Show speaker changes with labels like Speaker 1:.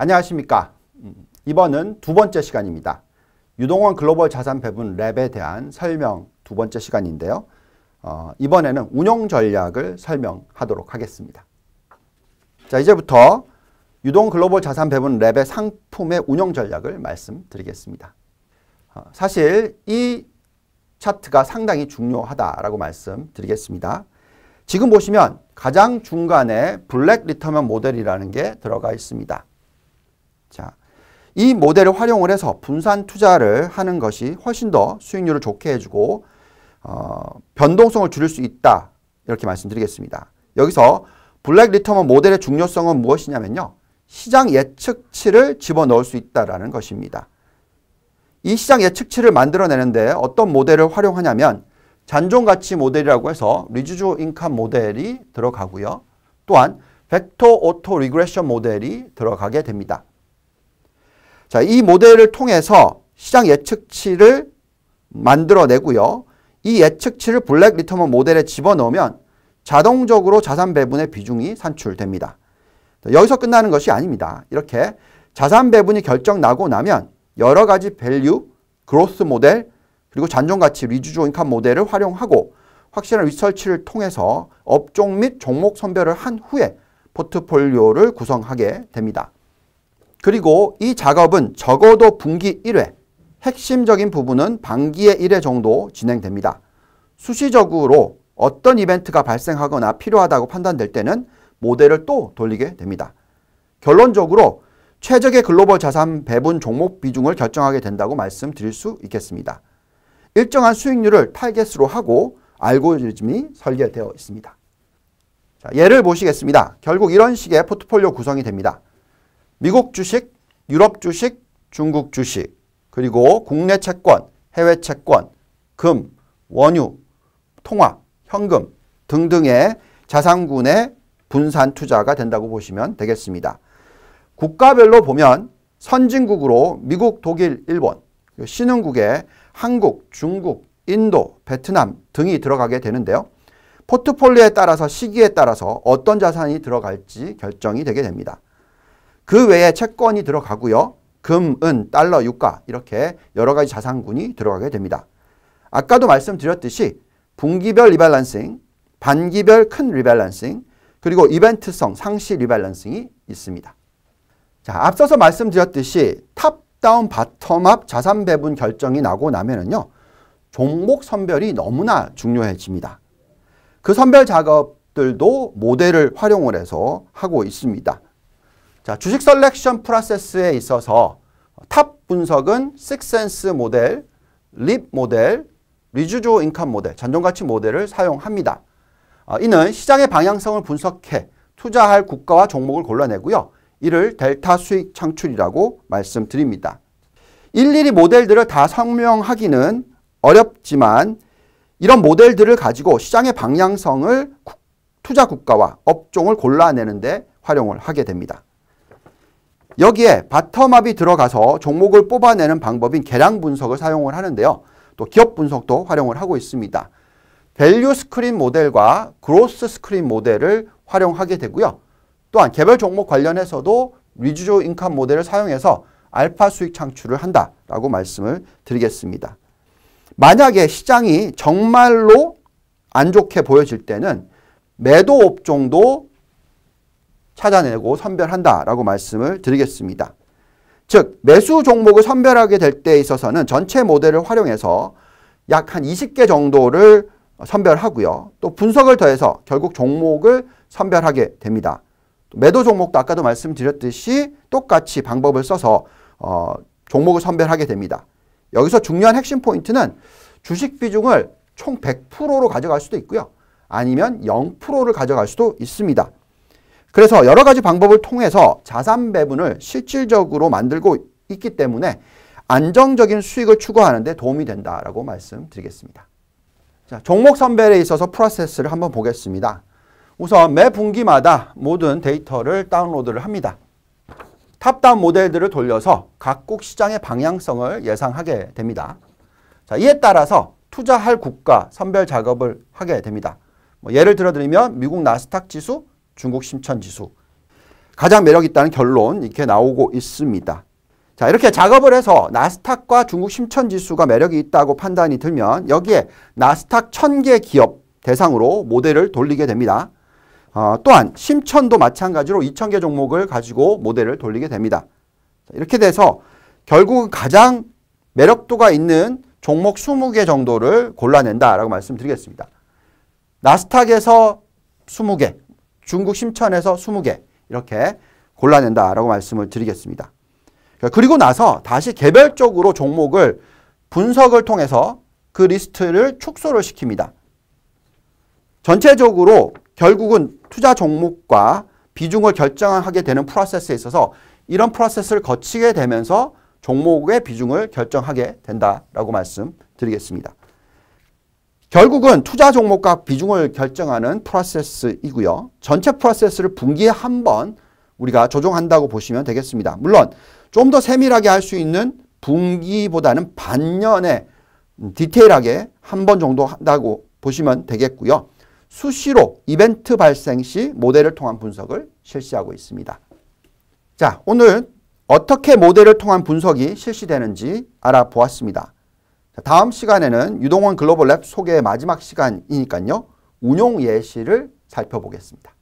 Speaker 1: 안녕하십니까. 이번은 두 번째 시간입니다. 유동원 글로벌 자산 배분 랩에 대한 설명 두 번째 시간인데요. 어, 이번에는 운용 전략을 설명하도록 하겠습니다. 자, 이제부터 유동 글로벌 자산 배분 랩의 상품의 운영 전략을 말씀드리겠습니다. 어, 사실 이 차트가 상당히 중요하다라고 말씀드리겠습니다. 지금 보시면 가장 중간에 블랙 리터먼 모델이라는 게 들어가 있습니다. 자, 이 모델을 활용을 해서 분산 투자를 하는 것이 훨씬 더 수익률을 좋게 해주고 어, 변동성을 줄일 수 있다 이렇게 말씀드리겠습니다. 여기서 블랙 리터먼 모델의 중요성은 무엇이냐면요. 시장 예측치를 집어넣을 수 있다라는 것입니다. 이 시장 예측치를 만들어내는데 어떤 모델을 활용하냐면 잔존가치 모델이라고 해서 리주주 인컴 모델이 들어가고요. 또한 벡터 오토 리그레션 모델이 들어가게 됩니다. 자, 이 모델을 통해서 시장 예측치를 만들어내고요. 이 예측치를 블랙 리터먼 모델에 집어넣으면 자동적으로 자산 배분의 비중이 산출됩니다. 여기서 끝나는 것이 아닙니다. 이렇게 자산 배분이 결정 나고 나면 여러 가지 밸류, 그로스 모델, 그리고 잔존가치 리주조 인컴 모델을 활용하고 확실한 리서치를 통해서 업종 및 종목 선별을 한 후에 포트폴리오를 구성하게 됩니다. 그리고 이 작업은 적어도 분기 1회, 핵심적인 부분은 반기에 1회 정도 진행됩니다. 수시적으로 어떤 이벤트가 발생하거나 필요하다고 판단될 때는 모델을 또 돌리게 됩니다. 결론적으로 최적의 글로벌 자산 배분 종목 비중을 결정하게 된다고 말씀드릴 수 있겠습니다. 일정한 수익률을 타겟으로 하고 알고리즘이 설계되어 있습니다. 자, 예를 보시겠습니다. 결국 이런 식의 포트폴리오 구성이 됩니다. 미국 주식, 유럽 주식, 중국 주식, 그리고 국내 채권, 해외 채권, 금, 원유, 통화, 현금 등등의 자산군의 분산 투자가 된다고 보시면 되겠습니다. 국가별로 보면 선진국으로 미국, 독일, 일본, 신흥국에 한국, 중국, 인도, 베트남 등이 들어가게 되는데요. 포트폴리오에 따라서 시기에 따라서 어떤 자산이 들어갈지 결정이 되게 됩니다. 그 외에 채권이 들어가고요. 금, 은, 달러, 유가 이렇게 여러 가지 자산군이 들어가게 됩니다. 아까도 말씀드렸듯이 분기별 리밸런싱, 반기별 큰 리밸런싱, 그리고 이벤트성 상시 리밸런싱이 있습니다. 자, 앞서서 말씀드렸듯이 탑다운 바텀업 자산 배분 결정이 나고 나면은요. 종목 선별이 너무나 중요해집니다. 그 선별 작업들도 모델을 활용을 해서 하고 있습니다. 자, 주식 셀렉션 프로세스에 있어서 탑 분석은 식센스 모델, 립 모델, 리주조 인컴 모델, 잔존가치 모델을 사용합니다. 어, 이는 시장의 방향성을 분석해 투자할 국가와 종목을 골라내고요. 이를 델타 수익 창출이라고 말씀드립니다. 일일이 모델들을 다 설명하기는 어렵지만 이런 모델들을 가지고 시장의 방향성을 투자 국가와 업종을 골라내는 데 활용을 하게 됩니다. 여기에 바텀업이 들어가서 종목을 뽑아내는 방법인 계량 분석을 사용을 하는데요. 또 기업 분석도 활용을 하고 있습니다. 밸류 스크린 모델과 그로스 스크린 모델을 활용하게 되고요. 또한 개별 종목 관련해서도 위주조 인컴 모델을 사용해서 알파 수익 창출을 한다라고 말씀을 드리겠습니다. 만약에 시장이 정말로 안 좋게 보여질 때는 매도 업종도 찾아내고 선별한다라고 말씀을 드리겠습니다. 즉 매수 종목을 선별하게 될때 있어서는 전체 모델을 활용해서 약 한 20개 정도를 선별하고요. 또 분석을 더해서 결국 종목을 선별하게 됩니다. 매도 종목도 아까도 말씀드렸듯이 똑같이 방법을 써서 어, 종목을 선별하게 됩니다. 여기서 중요한 핵심 포인트는 주식 비중을 총 100%로 가져갈 수도 있고요. 아니면 0%를 가져갈 수도 있습니다. 그래서 여러 가지 방법을 통해서 자산 배분을 실질적으로 만들고 있기 때문에 안정적인 수익을 추구하는 데 도움이 된다라고 말씀드리겠습니다. 자, 종목 선별에 있어서 프로세스를 한번 보겠습니다. 우선 매 분기마다 모든 데이터를 다운로드를 합니다. 탑다운 모델들을 돌려서 각국 시장의 방향성을 예상하게 됩니다. 자, 이에 따라서 투자할 국가 선별 작업을 하게 됩니다. 뭐 예를 들어 드리면 미국 나스닥 지수, 중국 심천지수 가장 매력 있다는 결론 이렇게 나오고 있습니다. 자 이렇게 작업을 해서 나스닥과 중국 심천지수가 매력이 있다고 판단이 들면 여기에 나스닥 1000개 기업 대상으로 모델을 돌리게 됩니다. 어, 또한 심천도 마찬가지로 2000개 종목을 가지고 모델을 돌리게 됩니다. 자, 이렇게 돼서 결국 가장 매력도가 있는 종목 20개 정도를 골라낸다라고 말씀드리겠습니다. 나스닥에서 20개, 중국 심천에서 20개 이렇게 골라낸다라고 말씀을 드리겠습니다. 그러니까 그리고 나서 다시 개별적으로 종목을 분석을 통해서 그 리스트를 축소를 시킵니다. 전체적으로 결국은 투자 종목과 비중을 결정하게 되는 프로세스에 있어서 이런 프로세스를 거치게 되면서 종목의 비중을 결정하게 된다라고 말씀드리겠습니다. 결국은 투자 종목과 비중을 결정하는 프로세스이고요. 전체 프로세스를 분기에 한 번 우리가 조정한다고 보시면 되겠습니다. 물론 좀 더 세밀하게 할 수 있는 분기보다는 반년에 디테일하게 한 번 정도 한다고 보시면 되겠고요. 수시로 이벤트 발생 시 모델을 통한 분석을 실시하고 있습니다. 자, 오늘 어떻게 모델을 통한 분석이 실시되는지 알아보았습니다. 다음 시간에는 유동원 글로벌 랩 소개 의 마지막 시간이니까요. 운용 예시를 살펴보겠습니다.